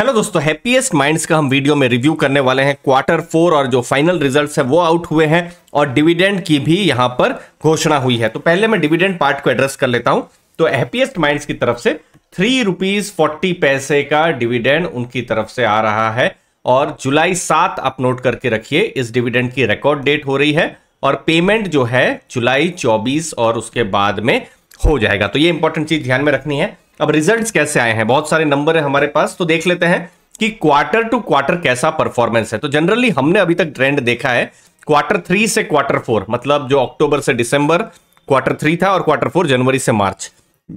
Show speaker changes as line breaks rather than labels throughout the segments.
hello दोस्तों happiest minds का हम वीडियो में रिव्यू करने वाले हैं क्वार्टर फोर और जो फाइनल रिजल्ट्स है वो आउट हुए हैं और डिविडेंड की भी यहां पर घोषणा हुई है तो पहले मैं डिविडेंड पार्ट को एड्रेस कर लेता हूं तो हैप्पीएस्ट माइंड्स की तरफ से थ्री रुपीज फोर्टी पैसे का डिविडेंड उनकी तरफ से आ रहा है और जुलाई सात आप नोट करके रखिए इस डिविडेंड की रिकॉर्ड डेट हो रही है और पेमेंट जो है जुलाई चौबीस और उसके बाद में हो जाएगा तो ये इंपॉर्टेंट चीज ध्यान में रखनी है अब रिजल्ट्स कैसे आए हैं बहुत सारे नंबर है हमारे पास तो देख लेते हैं कि क्वार्टर टू क्वार्टर कैसा परफॉर्मेंस है तो जनरली हमने अभी तक ट्रेंड देखा है क्वार्टर थ्री से क्वार्टर फोर मतलब जो अक्टूबर से दिसंबर क्वार्टर थ्री था और क्वार्टर फोर जनवरी से मार्च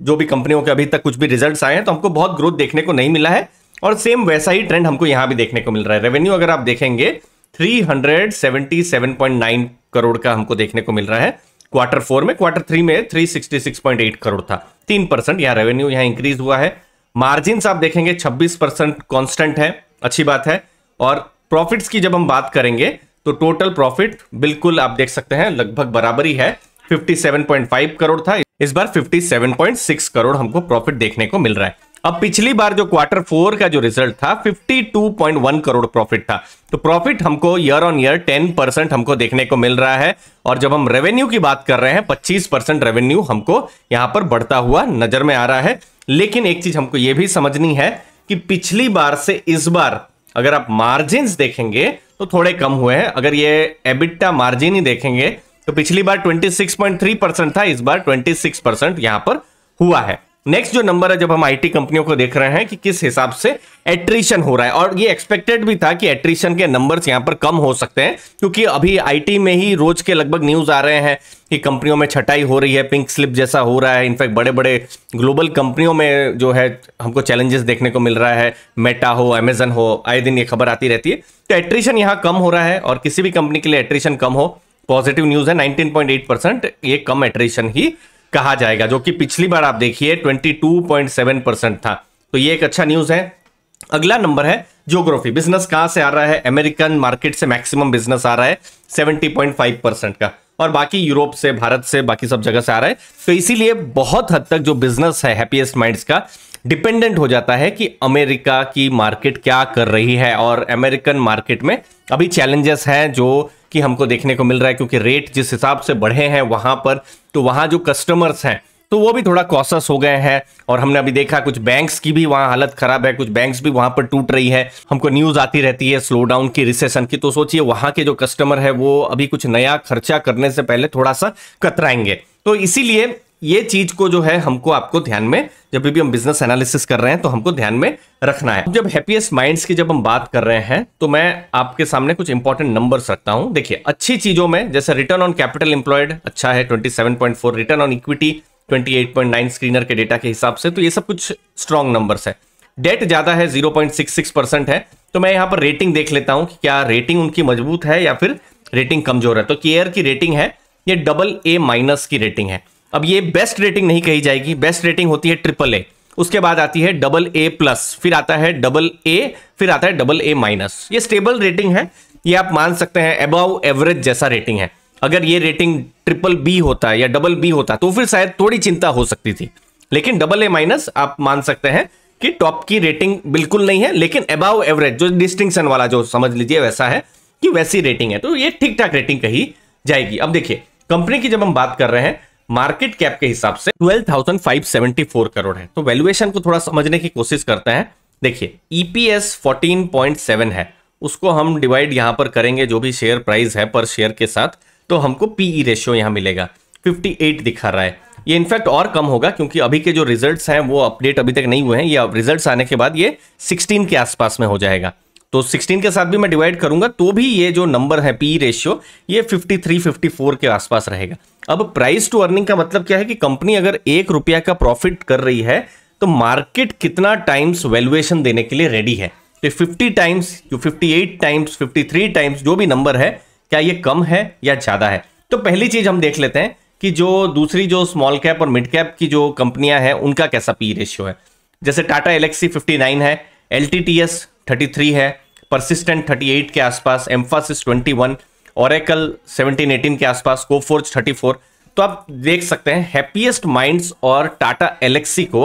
जो भी कंपनियों के अभी तक कुछ भी रिजल्ट्स आए हैं तो हमको बहुत ग्रोथ देखने को नहीं मिला है और सेम वैसा ही ट्रेंड हमको यहां भी देखने को मिल रहा है रेवेन्यू अगर आप देखेंगे 377.9 करोड़ का हमको देखने को मिल रहा है क्वार्टर फोर में क्वार्टर थ्री में 366.8 करोड़ था तीन परसेंट यहाँ रेवेन्यू यहाँ इंक्रीज हुआ है मार्जिन आप देखेंगे 26 परसेंट कॉन्स्टेंट है अच्छी बात है और प्रॉफिट्स की जब हम बात करेंगे तो टोटल प्रॉफिट बिल्कुल आप देख सकते हैं लगभग बराबरी है 57.5 करोड़ था इस बार 57.6 करोड़ हमको प्रॉफिट देखने को मिल रहा है अब पिछली बार जो क्वार्टर फोर का जो रिजल्ट था 52.1 करोड़ प्रॉफिट था तो प्रॉफिट हमको ईयर ऑन ईयर 10 परसेंट हमको देखने को मिल रहा है और जब हम रेवेन्यू की बात कर रहे हैं 25 परसेंट रेवेन्यू हमको यहां पर बढ़ता हुआ नजर में आ रहा है लेकिन एक चीज हमको यह भी समझनी है कि पिछली बार से इस बार अगर आप मार्जिन देखेंगे तो थोड़े कम हुए हैं अगर ये एबिटा मार्जिन ही देखेंगे तो पिछली बार 26.3 परसेंट था इस बार 26 परसेंट यहां पर हुआ है नेक्स्ट जो नंबर है जब हम आईटी कंपनियों को देख रहे हैं कि किस हिसाब से एट्रीशन हो रहा है और ये एक्सपेक्टेड भी था कि एट्रीशन के नंबर्स यहाँ पर कम हो सकते हैं क्योंकि अभी आईटी में ही रोज के लगभग न्यूज आ रहे हैं कि कंपनियों में छटाई हो रही है पिंक स्लिप जैसा हो रहा है इनफैक्ट बड़े बड़े ग्लोबल कंपनियों में जो है हमको चैलेंजेस देखने को मिल रहा है मेटा हो अमेजन हो आए दिन ये खबर आती रहती है तो एट्रीशन यहाँ कम हो रहा है और किसी भी कंपनी के लिए एट्रीशन कम हो पॉजिटिव न्यूज है नाइनटीन परसेंट ये कम एट्रीशन ही कहा जाएगा जो कि पिछली बार आप देखिए 22.7 परसेंट था तो ये एक अच्छा न्यूज है अगला नंबर है ज्योग्राफी बिजनेस कहां से आ रहा है अमेरिकन मार्केट से मैक्सिमम बिजनेस आ रहा है 70.5 परसेंट का और बाकी यूरोप से भारत से बाकी सब जगह से आ रहा है तो इसीलिए बहुत हद तक जो बिजनेस है हैप्पीएस्ट माइंड्स का डिपेंडेंट हो जाता है कि अमेरिका की मार्केट क्या कर रही है और अमेरिकन मार्केट में अभी चैलेंजेस हैं जो कि हमको देखने को मिल रहा है क्योंकि रेट जिस हिसाब से बढ़े हैं वहां पर तो वहां जो कस्टमर्स हैं तो वो भी थोड़ा कॉसस हो गए हैं और हमने अभी देखा कुछ बैंक्स की भी वहां हालत खराब है कुछ बैंक्स भी वहां पर टूट रही है हमको न्यूज आती रहती है स्लो डाउन की रिसेशन की तो सोचिए वहां के जो कस्टमर है वो अभी कुछ नया खर्चा करने से पहले थोड़ा सा कतराएंगे तो इसीलिए ये चीज को जो है हमको आपको ध्यान में जब भी हम बिजनेस एनालिसिस कर रहे हैं तो हमको ध्यान में रखना है जब हैप्पीएस्ट माइंड्स की जब हम बात कर रहे हैं तो मैं आपके सामने कुछ इंपॉर्टेंट नंबर्स रखता हूं देखिए अच्छी चीजों में जैसे रिटर्न ऑन कैपिटल इंप्लॉयड अच्छा है twenty return on equity twenty screener के डेटा के हिसाब से तो ये सब कुछ स्ट्रॉन्ग नंबर्स है डेट ज्यादा है जीरो परसेंट है तो मैं यहाँ पर रेटिंग देख लेता हूँ कि क्या रेटिंग उनकी मजबूत है या फिर रेटिंग कमजोर है तो केयर की रेटिंग है ये डबल ए माइनस की रेटिंग है अब ये बेस्ट रेटिंग नहीं कही जाएगी बेस्ट रेटिंग होती है ट्रिपल ए उसके बाद आती है डबल ए प्लस फिर आता है डबल ए फिर आता है डबल ए माइनस ये स्टेबल रेटिंग है ये आप मान सकते हैं अबाउ एवरेज जैसा रेटिंग है अगर ये रेटिंग ट्रिपल बी होता या डबल बी होता तो फिर शायद थोड़ी चिंता हो सकती थी लेकिन डबल ए माइनस आप मान सकते हैं कि टॉप की रेटिंग बिल्कुल नहीं है लेकिन अबाव एवरेज जो डिस्टिंक्शन वाला जो समझ लीजिए वैसा है कि वैसी रेटिंग है तो ये ठीक ठाक रेटिंग कही जाएगी अब देखिए कंपनी की जब हम बात कर रहे हैं मार्केट कैप के हिसाब से 12,574 करोड़ है तो वैल्यूएशन को थोड़ा समझने की कोशिश करते हैं देखिए ईपीएस e 14.7 है उसको हम डिवाइड यहां पर करेंगे जो भी शेयर प्राइस है पर शेयर के साथ तो हमको पीई रेशियो यहां मिलेगा 58 दिखा रहा है ये इनफैक्ट और कम होगा क्योंकि अभी के जो रिजल्ट्स हैं वो अपडेट अभी तक नहीं हुए हैं या रिजल्ट्स आने के बाद ये 16 के आसपास में हो जाएगा तो 16 के साथ भी मैं डिवाइड करूंगा तो भी ये जो नंबर है पी रेशियो e ये 53 54 के आसपास रहेगा अब प्राइस टू अर्निंग का मतलब क्या है कि कंपनी अगर एक रुपया का प्रॉफिट कर रही है तो मार्केट कितना टाइम्स वैल्यूएशन देने के लिए रेडी है तो 50 टाइम्स जो 58 टाइम्स 53 टाइम्स जो भी नंबर है क्या ये कम है या ज़्यादा है तो पहली चीज़ हम देख लेते हैं कि जो दूसरी जो स्मॉल कैप और मिड कैप की जो कंपनियां हैं उनका कैसा पी रेशियो e है जैसे टाटा एलेक्सी फिफ्टी है एल टी है परसिस्टेंट 38 के आसपास एम्फासिस 21 ओरेकल 1718 के आसपास कोफोर्ज 34 तो आप देख सकते हैं हैप्पीएस्ट माइंड्स और टाटा एलेक्सी को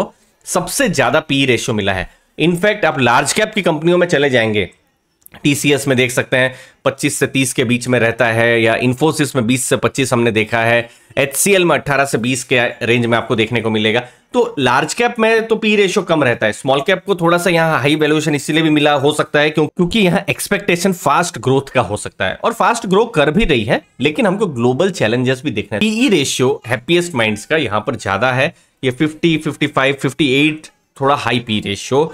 सबसे ज़्यादा पी रेशियो e मिला है इनफैक्ट आप लार्ज कैप की कंपनियों में चले जाएंगे टीसीएस में देख सकते हैं 25 से 30 के बीच में रहता है या इन्फोसिस में 20 से 25 हमने देखा है एच में अट्ठारह से बीस के रेंज में आपको देखने को मिलेगा तो लार्ज कैप में तो पी रेशियो कम रहता है स्मॉल कैप को थोड़ा सा यहाँ हाई वैल्यूएशन इसीलिए भी मिला हो सकता है क्यों क्योंकि यहाँ एक्सपेक्टेशन फास्ट ग्रोथ का हो सकता है और फास्ट ग्रो कर भी रही है लेकिन हमको ग्लोबल चैलेंजेस भी देखना है पीई रेशियो हैप्पीएस्ट माइंड्स का यहाँ पर ज्यादा है ये फाइव फिफ्टी एट थोड़ा हाई पी रेशियो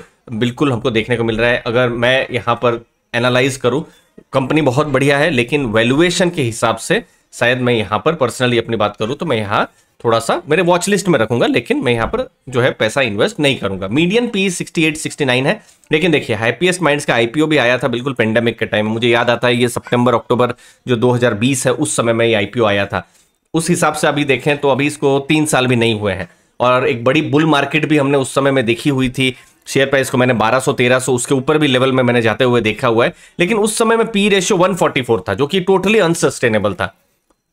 बिल्कुल हमको देखने को मिल रहा है अगर मैं यहाँ पर एनालाइज करूँ कंपनी बहुत बढ़िया है लेकिन वैल्यूएशन के हिसाब से शायद मैं यहाँ पर पर्सनली अपनी बात करूँ तो मैं यहाँ थोड़ा सा मेरे वॉच लिस्ट में रखूंगा लेकिन मैं यहाँ पर जो है पैसा इन्वेस्ट नहीं करूंगा medium P sixty eight sixty nine है लेकिन देखिए हैप्पीएस्ट माइंड्स का आईपीओ भी आया था बिल्कुल पेंडेमिक के टाइम मुझे याद आता है ये सितंबर अक्टूबर जो 2020 है उस समय में ये आईपीओ आया था उस हिसाब से अभी देखें तो अभी इसको तीन साल भी नहीं हुए हैं और एक बड़ी बुल मार्केट भी हमने उस समय में देखी हुई थी शेयर प्राइस को मैंने 1200 1300 उसके ऊपर भी लेवल में मैंने जाते हुए देखा हुआ है लेकिन उस समय में पी रेशियो 144 था जो कि टोटली अनसस्टेनेबल था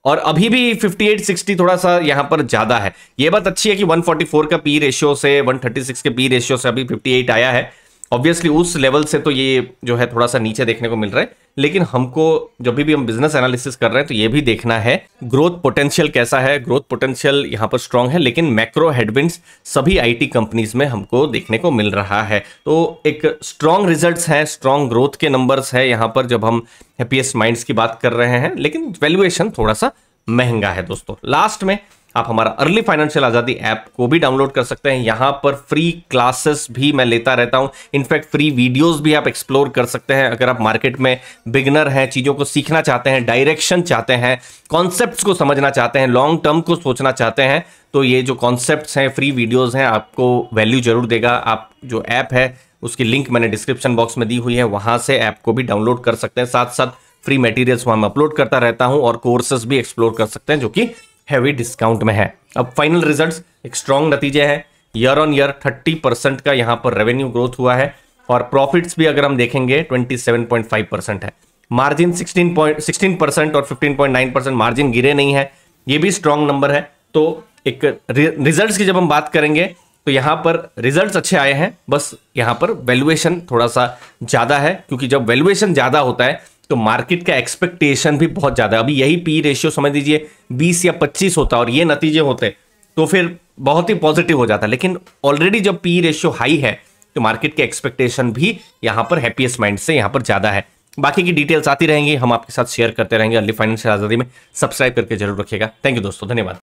और अभी भी 58 60 थोड़ा सा यहाँ पर ज़्यादा है ये बात अच्छी है कि 144 का पी रेशियो से 136 के पी रेशियो से अभी 58 आया है ऑब्वियसली उस लेवल से तो ये जो है थोड़ा सा नीचे देखने को मिल रहा है लेकिन हमको जब भी हम बिजनेस एनालिसिस कर रहे हैं तो ये भी देखना है ग्रोथ पोटेंशियल कैसा है ग्रोथ पोटेंशियल यहाँ पर स्ट्रांग है लेकिन मैक्रो हेडविंड्स सभी आईटी कंपनीज में हमको देखने को मिल रहा है तो एक स्ट्रांग रिजल्ट्स हैं स्ट्रांग ग्रोथ के नंबर्स है यहाँ पर जब हम हैप्पीएस्ट माइंड्स की बात कर रहे हैं लेकिन वैल्युएशन थोड़ा सा महंगा है दोस्तों लास्ट में आप हमारा अर्ली फाइनेंशियल आज़ादी ऐप को भी डाउनलोड कर सकते हैं यहाँ पर फ्री क्लासेस भी मैं लेता रहता हूँ इनफैक्ट फ्री वीडियोस भी आप एक्सप्लोर कर सकते हैं अगर आप मार्केट में बिगनर हैं चीज़ों को सीखना चाहते हैं डायरेक्शन चाहते हैं कॉन्सेप्ट को समझना चाहते हैं लॉन्ग टर्म को सोचना चाहते हैं तो ये जो कॉन्सेप्ट हैं फ्री वीडियोज़ हैं आपको वैल्यू जरूर देगा आप जो ऐप है उसकी लिंक मैंने डिस्क्रिप्शन बॉक्स में दी हुई है वहाँ से ऐप को भी डाउनलोड कर सकते हैं साथ साथ फ्री मटेरियल्स वहाँ मैं अपलोड करता रहता हूँ और कोर्सेज भी एक्सप्लोर कर सकते हैं जो कि हैवी डिस्काउंट में है अब फाइनल रिजल्ट्स एक स्ट्रॉन्ग नतीजे हैं ईयर ऑन ईयर 30 परसेंट का यहाँ पर रेवेन्यू ग्रोथ हुआ है और प्रॉफिट्स भी अगर हम देखेंगे 27.5 परसेंट है मार्जिन 16 पॉइंट परसेंट और 15.9 परसेंट मार्जिन गिरे नहीं है ये भी स्ट्रॉन्ग नंबर है तो एक रिजल्ट की जब हम बात करेंगे तो यहाँ पर रिजल्ट अच्छे आए हैं बस यहाँ पर वैल्युएशन थोड़ा सा ज़्यादा है क्योंकि जब वैल्युएशन ज़्यादा होता है तो मार्केट का एक्सपेक्टेशन भी बहुत ज्यादा अभी यही पी रेशियो समझ लीजिए बीस या पच्चीस होता और ये नतीजे होते तो फिर बहुत ही पॉजिटिव हो जाता लेकिन ऑलरेडी जब पी रेशियो हाई है तो मार्केट के एक्सपेक्टेशन भी यहाँ पर हैप्पीएस्ट माइंड से यहाँ पर ज्यादा है बाकी की डिटेल्स आती रहेंगी हम आपके साथ शेयर करते रहेंगे अली फाइनेंशियल आजादी में सब्सक्राइब करके जरूर रखिएगा थैंक यू दोस्तों धन्यवाद